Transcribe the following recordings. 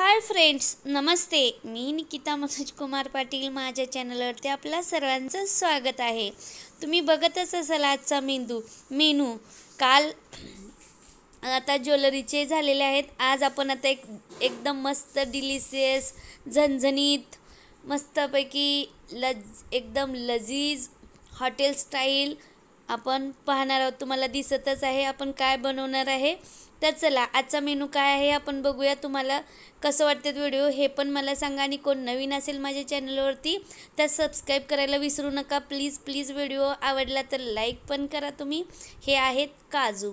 हाय friends नमस्ते मी निकिता मनोज कुमार पाटील माझ्या चॅनलवरती आपल्या सर्वांचं स्वागत आहे तुम्ही बघतच असाल आजचा मेंदू मेनू काल आता ज्वेलरीचे झालेले आहेत आज आपण आता एक एकदम मस्त डिलिशियस झणझणीत मस्तपैकी लज एकदम लजीज हॉटेल स्टाईल आपण पाहणार आहोत तुम्हाला दिसतच आहे आपण काय बनवणार आहे तर चला आजचा मेनू काय आहे आपण बघूया तुम्हाला कसं वाटतं व्हिडिओ हे पण मला सांगा आणि कोण नवीन असेल माझ्या चॅनलवरती तर सबस्क्राईब करायला विसरू नका प्लीज प्लीज व्हिडिओ आवडला तर लाईक पण करा तुम्ही हे आहेत काजू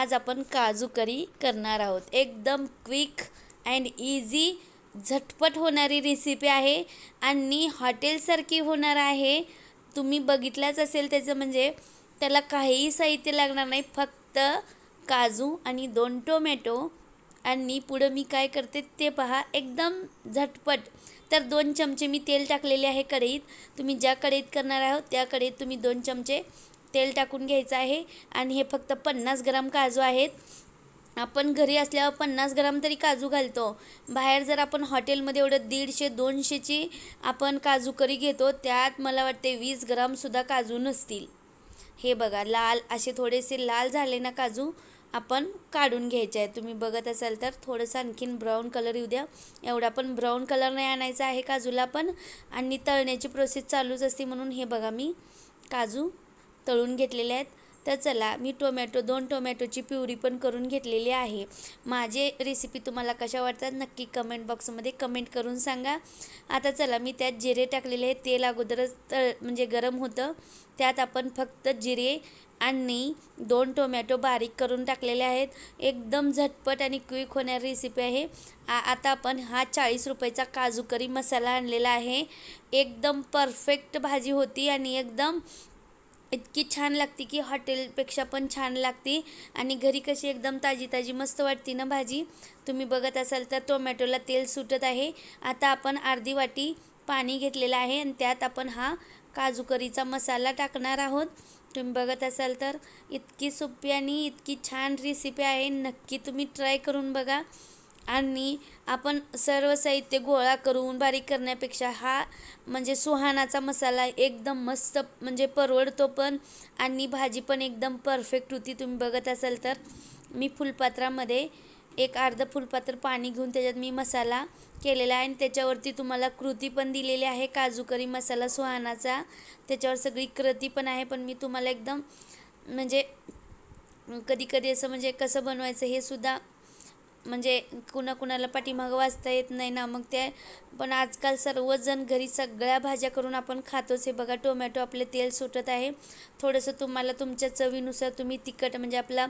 आज आपण काजू करी करणार आहोत एकदम क्विक अँड इझी झटपट होणारी रेसिपी आहे आणि हॉटेलसारखी होणार आहे तुम्ही बघितलाच असेल त्याचं म्हणजे त्याला काहीही साहित्य लागणार नाही फक्त काजू आणि दोन टोमॅटो आणि पुढं मी काय करते ते पहा एकदम झटपट तर दोन चमचे मी तेल टाकलेले आहे कढईत तुम्ही ज्या कढईत करणार आहोत त्या कढईत तुम्ही दोन चमचे तेल टाकून घ्यायचं आहे आणि हे फक्त पन्नास ग्राम काजू आहेत आपण घरी असल्यावर पन्नास ग्राम तरी काजू घालतो बाहेर जर आपण हॉटेलमध्ये एवढं दीडशे दोनशेची आपण काजू करी घेतो त्यात मला वाटते वीस ग्रामसुद्धा काजू नसतील हे बघा लाल असे थोडेसे लाल झाले ना काजू आपण काढून घ्यायचे आहे तुम्ही बघत असाल तर थोडंसं आणखीन ब्राऊन कलर येऊ द्या एवढा पण ब्राऊन कलर नाही आणायचा आहे काजूला पण आणि तळण्याची प्रोसेस चालूच असते म्हणून हे बघा मी काजू तळून घेतलेले आहेत तर चला मी टोमॅटो दोन टोमॅटोची प्युरी पण करून घेतलेली आहे माझे रेसिपी तुम्हाला कशा वाटतात नक्की कमेंट बॉक्समध्ये कमेंट करून सांगा आता चला मी त्यात जिरे टाकलेले आहे तेल अगोदरच तळ म्हणजे गरम होतं त्यात आपण फक्त जिरे आणि दोन टोमॅटो बारीक करून टाकलेले आहेत एकदम झटपट आणि क्विक होणारी रेसिपी आहे आता आपण हा चाळीस रुपयाचा काजूकरी मसाला आणलेला आहे एकदम परफेक्ट भाजी होती आणि एकदम इतकी छान लागते की हॉटेलपेक्षा पण छान लागते आणि घरी कशी एकदम ताजी ताजी मस्त वाटते ना भाजी तुम्ही बघत असाल तर टोमॅटोला तेल सुटत आहे आता आपण अर्धी वाटी पाणी घेतलेलं आहे आणि त्यात आपण हा काजूकरीचा मसाला टाकणार आहोत तुम्ही बघत असाल तर इतकी सोपी आणि इतकी छान रेसिपी आहे नक्की तुम्ही ट्राय करून बघा आणि आपण सर्व साहित्य गोळा करून बारीक करण्यापेक्षा हा म्हणजे सुहानाचा मसाला एकदम मस्त म्हणजे परवडतो पण आणि भाजी पण एकदम परफेक्ट होती तुम्ही बघत असाल तर मी फुलपात्रामध्ये एक अर्ध फुलपात्र पाणी घेऊन त्याच्यात मी मसाला केलेला आहे आणि त्याच्यावरती तुम्हाला कृती पण दिलेली आहे काजू करी मसाला सुहानाचा त्याच्यावर सगळी कृती पण आहे पण मी तुम्हाला एकदम म्हणजे कधी कधी असं म्हणजे कसं बनवायचं हे सुद्धा म्हणजे कुणाकुणाला पाठीमागं वाचता येत नाही ना मग ते पण आजकाल सर्वजण घरी सगळ्या भाज्या करून आपण खातोच हे बघा टोमॅटो आपले तेल सुटत आहे थोडंसं तुम्हाला तुमच्या चवीनुसार तुम्ही तिखट म्हणजे आपला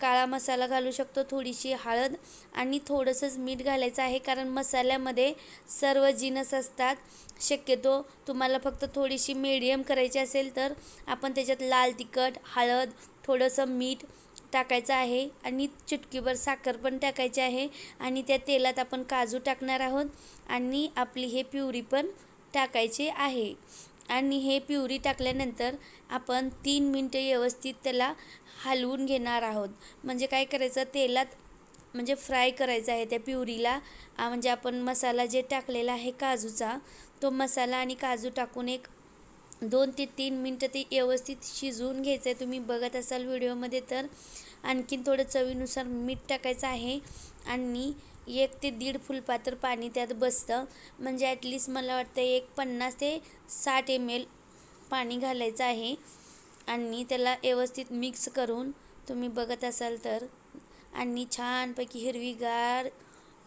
काळा मसाला घालू शकतो थोडीशी हळद आणि थोडंसंच मीठ घालायचं आहे कारण मसाल्यामध्ये सर्व जिनस असतात शक्यतो तुम्हाला फक्त थोडीशी मीडियम करायची असेल तर आपण त्याच्यात लाल तिखट हळद थोडंसं मीठ टाकायचा आहे आणि चुटकीभर साखर पण टाकायची आहे आणि त्या तेलात आपण काजू टाकणार आहोत आणि आपली हे प्युरी पण टाकायची आहे आणि हे प्युरी टाकल्यानंतर आपण तीन मिनटं व्यवस्थित त्याला हलवून घेणार आहोत म्हणजे काय करायचं तेलात म्हणजे फ्राय करायचं आहे त्या प्युरीला म्हणजे आपण मसाला जे टाकलेला आहे काजूचा तो मसाला आणि काजू टाकून एक दोन ते तीन मिनटं ते व्यवस्थित शिजवून घ्यायचं आहे तुम्ही बघत असाल व्हिडिओमध्ये तर आणखीन थोडं चवीनुसार मीठ टाकायचं आहे आणि एक ते दीड फुलपात्र पाणी त्यात बसतं म्हणजे ॲटलिस्ट मला वाटतं एक पन्नास ते साठ एम एल पाणी घालायचं आहे आणि त्याला व्यवस्थित मिक्स करून तुम्ही बघत असाल तर आणि छानपैकी हिरवीगार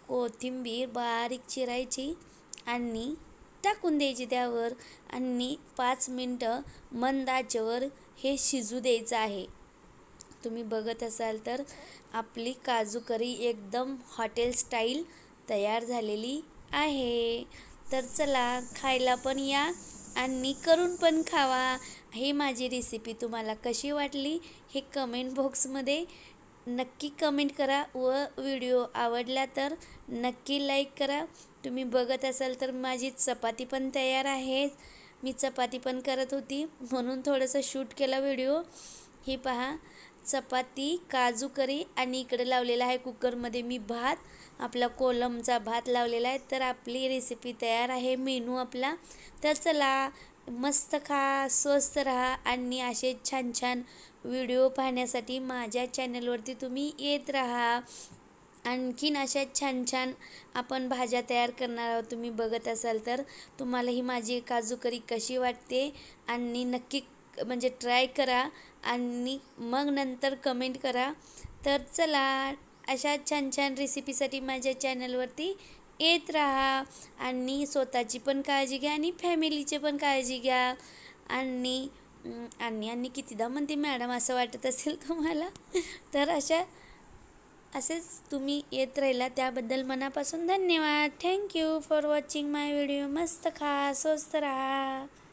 कोथिंबीर बारीक चिरायची आणि टाकून द्यायची त्यावर आणि पाच मिनटं मंदाच्यावर हे शिजू द्यायचं आहे तुम्ही बघत असाल तर आपली काजू करी एकदम हॉटेल स्टाईल तयार झालेली आहे तर चला खायला पण या आणि करून पण खावा हे माझी रेसिपी तुम्हाला कशी वाटली हे कमेंट बॉक्समध्ये नक्की कमेंट करा व व्हिडिओ आवडला तर नक्की लाईक करा तुम्ही बघत असाल तर माझी चपाती पण तयार आहे मी चपाती पण करत होती म्हणून थोडंसं शूट केला व्हिडिओ ही पहा चपाती काजू करी आणि इकडे लावलेला आहे कुकरमध्ये मी भात आपला कोलमचा भात लावलेला आहे तर आपली रेसिपी तयार आहे मेनू आपला तर चला मस्त खा स्वस्त रहा आणि असे छान छान व्हिडिओ पाहण्यासाठी माझ्या चॅनलवरती तुम्ही येत राहा आणखीन अशा छान छान आपण भाज्या तयार करणार आहोत तुम्ही बघत असाल तर तुम्हाला ही माझी करी कशी वाटते आणि नक्की म्हणजे ट्राय करा आणि मग नंतर कमेंट करा तर चला अशा छान छान रेसिपीसाठी माझ्या चॅनलवरती येत राहा आणि स्वतःची पण काळजी घ्या आणि फॅमिलीची पण काळजी घ्या आणि आणि आणि कितीदा म्हणते मॅडम असं वाटत असेल तुम्हाला तर अशा असेच तुम्ही येत राहिला त्याबद्दल मनापासून धन्यवाद thank you for watching my video मस्त खा स्वस्त राहा